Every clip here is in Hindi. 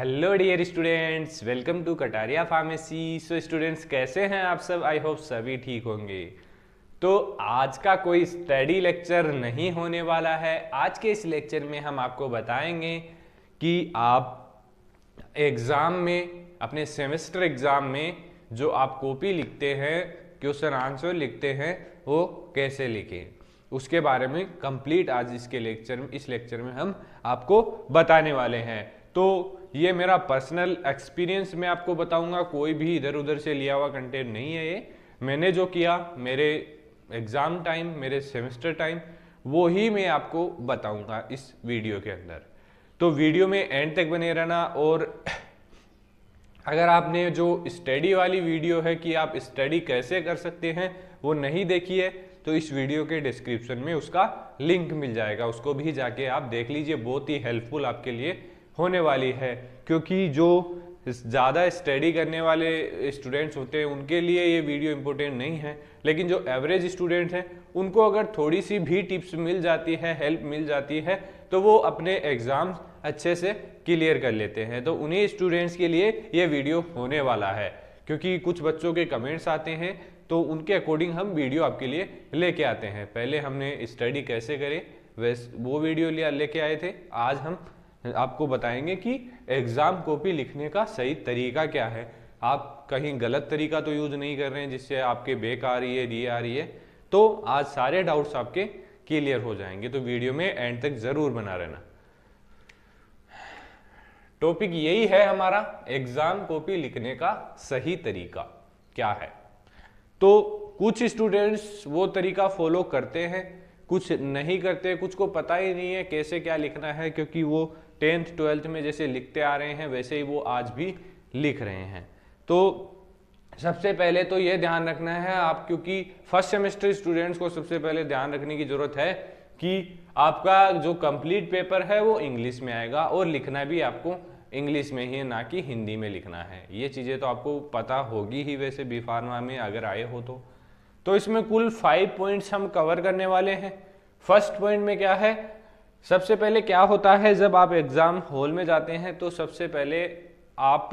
hello dear students welcome to Kataria pharmacy so students कैसे हैं आप सब आई होप सभी ठीक होंगे तो आज का कोई स्टडी लेक्चर नहीं होने वाला है आज के इस लेक्चर में हम आपको बताएंगे कि आप एग्ज़ाम में अपने सेमेस्टर एग्ज़ाम में जो आप कॉपी लिखते हैं क्वेश्चन आंसर लिखते हैं वो कैसे लिखें उसके बारे में कंप्लीट आज इसके लेक्चर इस लेक्चर में हम आपको बताने वाले हैं तो ये मेरा पर्सनल एक्सपीरियंस मैं आपको बताऊंगा कोई भी इधर उधर से लिया हुआ कंटेंट नहीं है ये मैंने जो किया मेरे एग्ज़ाम टाइम मेरे सेमेस्टर टाइम वो ही मैं आपको बताऊंगा इस वीडियो के अंदर तो वीडियो में एंड तक बने रहना और अगर आपने जो स्टडी वाली वीडियो है कि आप स्टडी कैसे कर सकते हैं वो नहीं देखी है तो इस वीडियो के डिस्क्रिप्शन में उसका लिंक मिल जाएगा उसको भी जाके आप देख लीजिए बहुत ही हेल्पफुल आपके लिए होने वाली है क्योंकि जो ज़्यादा स्टडी करने वाले स्टूडेंट्स होते हैं उनके लिए ये वीडियो इम्पोर्टेंट नहीं है लेकिन जो एवरेज स्टूडेंट हैं उनको अगर थोड़ी सी भी टिप्स मिल जाती है हेल्प मिल जाती है तो वो अपने एग्ज़ाम्स अच्छे से क्लियर कर लेते हैं तो उन्हीं स्टूडेंट्स के लिए ये वीडियो होने वाला है क्योंकि कुछ बच्चों के कमेंट्स आते हैं तो उनके अकॉर्डिंग हम वीडियो आपके लिए लेके आते हैं पहले हमने स्टडी कैसे करें वैसे वो वीडियो लिया लेके आए थे आज हम आपको बताएंगे कि एग्ज़ाम कॉपी लिखने का सही तरीका क्या है आप कहीं गलत तरीका तो यूज़ नहीं कर रहे हैं जिससे आपके बेक आ रही है री आ रही है तो आज सारे डाउट्स आपके क्लियर हो जाएंगे तो वीडियो में एंड तक ज़रूर बना रहना टॉपिक यही है हमारा एग्ज़ाम कॉपी लिखने का सही तरीका क्या है तो कुछ स्टूडेंट्स वो तरीका फॉलो करते हैं कुछ नहीं करते कुछ को पता ही नहीं है कैसे क्या लिखना है क्योंकि वो टेंथ ट्वेल्थ में जैसे लिखते आ रहे हैं वैसे ही वो आज भी लिख रहे हैं तो सबसे पहले तो ये ध्यान रखना है आप क्योंकि फर्स्ट सेमेस्टर स्टूडेंट्स को सबसे पहले ध्यान रखने की ज़रूरत है कि आपका जो कंप्लीट पेपर है वो इंग्लिश में आएगा और लिखना भी आपको इंग्लिश में ही है ना कि हिंदी में लिखना है ये चीज़ें तो आपको पता होगी ही वैसे बी फार्मा में अगर आए हो तो तो इसमें कुल फाइव पॉइंट्स हम कवर करने वाले हैं फर्स्ट पॉइंट में क्या है सबसे पहले क्या होता है जब आप एग्ज़ाम हॉल में जाते हैं तो सबसे पहले आप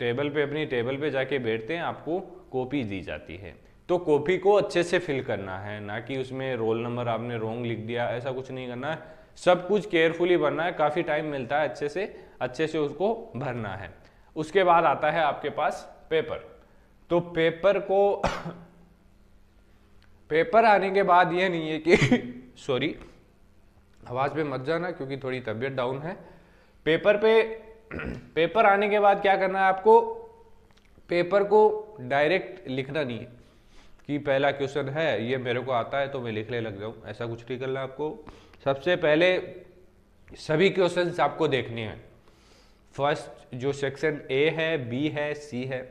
टेबल पे अपनी टेबल पे जाके बैठते हैं आपको कॉपी दी जाती है तो कॉपी को अच्छे से फिल करना है ना कि उसमें रोल नंबर आपने रोंग लिख दिया ऐसा कुछ नहीं करना है सब कुछ केयरफुली भरना है काफ़ी टाइम मिलता है अच्छे से अच्छे से उसको भरना है उसके बाद आता है आपके पास पेपर तो पेपर को पेपर आने के बाद यह नहीं है कि सॉरी आवाज़ पे मत जाना क्योंकि थोड़ी तबीयत डाउन है पेपर पे पेपर आने के बाद क्या करना है आपको पेपर को डायरेक्ट लिखना नहीं है कि पहला क्वेश्चन है ये मेरे को आता है तो मैं लिखने लग जाऊँ ऐसा कुछ नहीं करना आपको सबसे पहले सभी क्वेश्चन आपको देखने हैं फर्स्ट जो सेक्शन ए है बी है सी है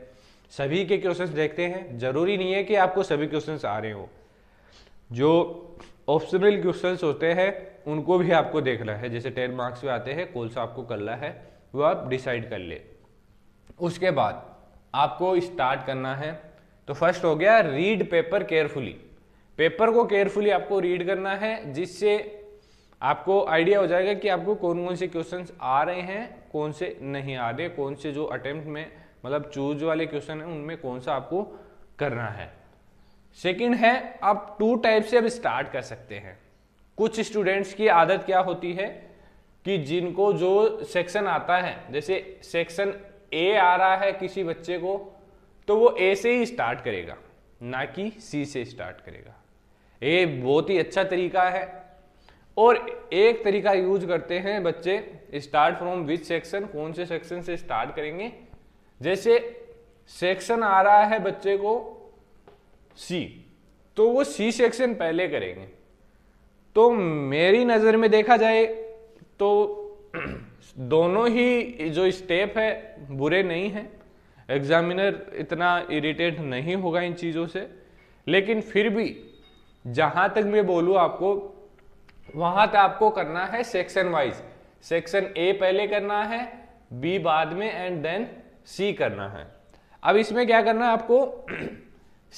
सभी के क्वेश्चन देखते हैं जरूरी नहीं है कि आपको सभी क्वेश्चन आ रहे हो जो ऑप्शनल क्वेश्चन होते हैं उनको भी आपको देखना है जैसे टेन मार्क्स में आते हैं कौन सा आपको करना है वो आप डिसाइड कर ले उसके बाद आपको स्टार्ट करना है तो फर्स्ट हो गया रीड पेपर केयरफुली पेपर को केयरफुली आपको रीड करना है जिससे आपको आइडिया हो जाएगा कि आपको कौन कौन से क्वेश्चन आ रहे हैं कौन से नहीं आ रहे कौन से जो अटेम्प्ट में मतलब चूज वाले क्वेश्चन हैं उनमें कौन सा आपको करना है सेकंड है आप टू टाइप से अब स्टार्ट कर सकते हैं कुछ स्टूडेंट्स की आदत क्या होती है कि जिनको जो सेक्शन आता है जैसे सेक्शन ए आ रहा है किसी बच्चे को तो वो ए से ही स्टार्ट करेगा ना कि सी से स्टार्ट करेगा ये बहुत ही अच्छा तरीका है और एक तरीका यूज करते हैं बच्चे स्टार्ट फ्रॉम विच सेक्शन कौन से सेक्शन से स्टार्ट करेंगे जैसे सेक्शन आ रहा है बच्चे को सी तो वो सी सेक्शन पहले करेंगे तो मेरी नज़र में देखा जाए तो दोनों ही जो स्टेप है बुरे नहीं हैं एग्जामिनर इतना इरिटेट नहीं होगा इन चीज़ों से लेकिन फिर भी जहाँ तक मैं बोलूँ आपको वहाँ तक आपको करना है सेक्शन वाइज सेक्शन ए पहले करना है बी बाद में एंड देन सी करना है अब इसमें क्या करना है आपको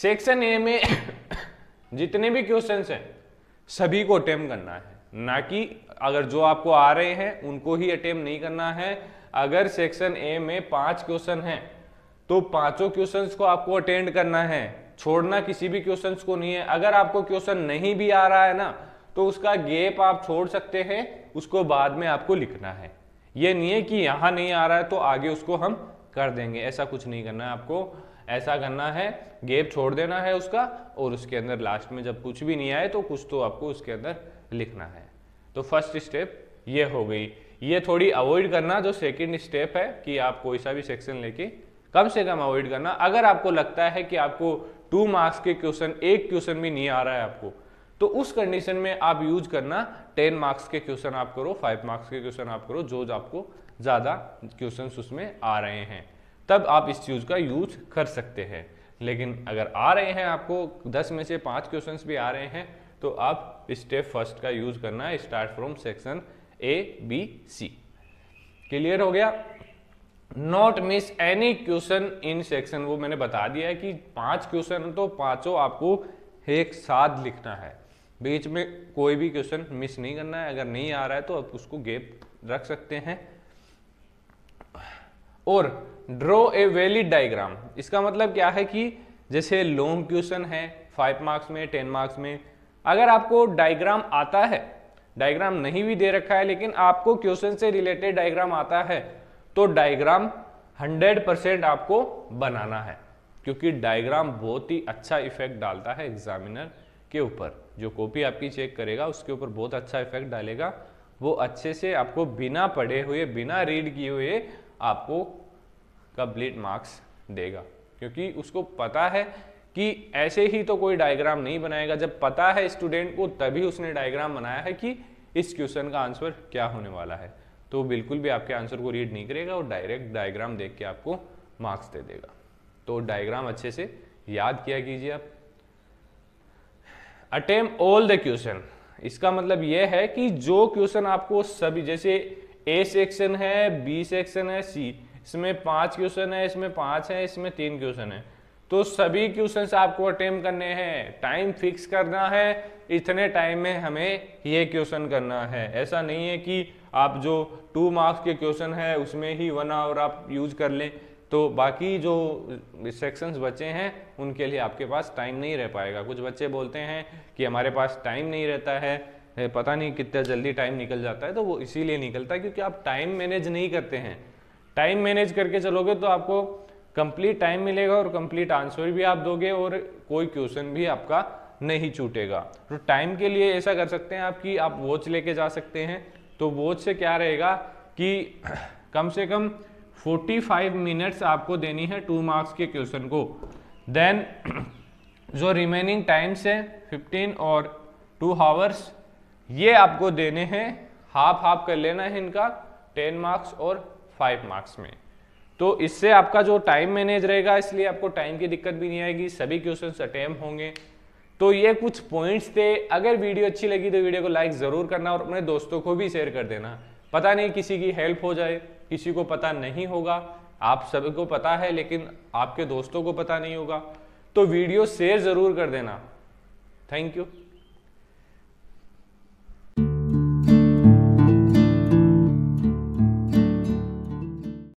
सेक्शन ए में जितने भी क्वेश्चंस हैं सभी को अटेम्प करना है ना कि अगर जो आपको आ रहे हैं उनको ही अटेम्प नहीं करना है अगर सेक्शन ए में पांच क्वेश्चन हैं तो पांचों क्वेश्चंस को आपको अटेंड करना है छोड़ना किसी भी क्वेश्चंस को नहीं है अगर आपको क्वेश्चन नहीं भी आ रहा है ना तो उसका गेप आप छोड़ सकते हैं उसको बाद में आपको लिखना है ये नहीं है कि यहाँ नहीं आ रहा है तो आगे उसको हम कर देंगे ऐसा कुछ नहीं करना है आपको ऐसा करना है गेप छोड़ देना है उसका और उसके अंदर लास्ट में जब कुछ भी नहीं आए तो कुछ तो आपको उसके अंदर लिखना है तो फर्स्ट स्टेप ये हो गई ये थोड़ी अवॉइड करना जो सेकेंड स्टेप है कि आप कोई सा भी सेक्शन लेके कम से कम अवॉइड करना अगर आपको लगता है कि आपको टू मार्क्स के क्वेश्चन एक क्वेश्चन भी नहीं आ रहा है आपको तो उस कंडीशन में आप यूज करना टेन मार्क्स के क्वेश्चन आप करो फाइव मार्क्स के क्वेश्चन आप करो जो आपको ज़्यादा क्वेश्चन उसमें आ रहे हैं तब आप इस चीज़ का यूज कर सकते हैं लेकिन अगर आ रहे हैं आपको दस में से पाँच क्वेश्चन भी आ रहे हैं तो आप स्टेप फर्स्ट का यूज करना है start from section A B C clear हो गया not miss any question in section वो मैंने बता दिया है कि पांच क्वेश्चन तो पांचों आपको एक साथ लिखना है बीच में कोई भी क्वेश्चन मिस नहीं करना है अगर नहीं आ रहा है तो आप उसको गेप रख सकते हैं और ड्रॉ ए वैलिड डायग्राम इसका मतलब क्या है कि जैसे लॉन्ग क्वेश्चन है फाइव मार्क्स में टेन मार्क्स में अगर आपको डायग्राम आता है डायग्राम नहीं भी दे रखा है लेकिन आपको क्वेश्चन से रिलेटेड डायग्राम आता है तो डायग्राम 100 परसेंट आपको बनाना है क्योंकि डायग्राम बहुत ही अच्छा इफेक्ट डालता है एग्जामिनर के ऊपर जो कॉपी आपकी चेक करेगा उसके ऊपर बहुत अच्छा इफेक्ट डालेगा वो अच्छे से आपको बिना पढ़े हुए बिना रीड किए हुए आपको का ब्लेड मार्क्स देगा क्योंकि उसको पता है कि ऐसे ही तो कोई डायग्राम नहीं बनाएगा जब पता है स्टूडेंट को तभी उसने डायग्राम बनाया है कि इस क्वेश्चन का आंसर क्या होने वाला है तो बिल्कुल भी आपके आंसर को रीड नहीं करेगा और डायरेक्ट डायग्राम देख के आपको मार्क्स दे देगा तो डायग्राम अच्छे से याद किया कीजिए आप अटेम ऑल द क्वेश्चन इसका मतलब यह है कि जो क्वेश्चन आपको सभी जैसे ए सेक्शन है बी सेक्शन है सी इसमें पांच क्वेश्चन है इसमें पांच है इसमें तीन क्वेश्चन है तो सभी क्वेश्चन आपको अटेम करने हैं टाइम फिक्स करना है इतने टाइम में हमें ये क्वेश्चन करना है ऐसा नहीं है कि आप जो टू मार्क्स के क्वेश्चन है उसमें ही वन आवर आप यूज कर लें तो बाकी जो सेक्शंस बचे हैं उनके लिए आपके पास टाइम नहीं रह पाएगा कुछ बच्चे बोलते हैं कि हमारे पास टाइम नहीं रहता है पता नहीं कितना जल्दी टाइम निकल जाता है तो वो इसीलिए निकलता है क्योंकि आप टाइम मैनेज नहीं करते हैं टाइम मैनेज करके चलोगे तो आपको कंप्लीट टाइम मिलेगा और कंप्लीट आंसर भी आप दोगे और कोई क्वेश्चन भी आपका नहीं छूटेगा तो टाइम के लिए ऐसा कर सकते हैं आप कि आप वॉच लेके जा सकते हैं तो वॉच से क्या रहेगा कि कम से कम 45 मिनट्स आपको देनी है टू मार्क्स के क्वेश्चन को देन जो रिमेनिंग टाइम्स है 15 और टू हावर्स ये आपको देने हैं हाफ हाफ कर लेना है इनका 10 मार्क्स और फाइव मार्क्स में तो इससे आपका जो टाइम मैनेज रहेगा इसलिए आपको टाइम की दिक्कत भी नहीं आएगी सभी क्वेश्चन अटैम्प होंगे तो ये कुछ पॉइंट्स थे अगर वीडियो अच्छी लगी तो वीडियो को लाइक ज़रूर करना और अपने दोस्तों को भी शेयर कर देना पता नहीं किसी की हेल्प हो जाए किसी को पता नहीं होगा आप सभी को पता है लेकिन आपके दोस्तों को पता नहीं होगा तो वीडियो शेयर ज़रूर कर देना थैंक यू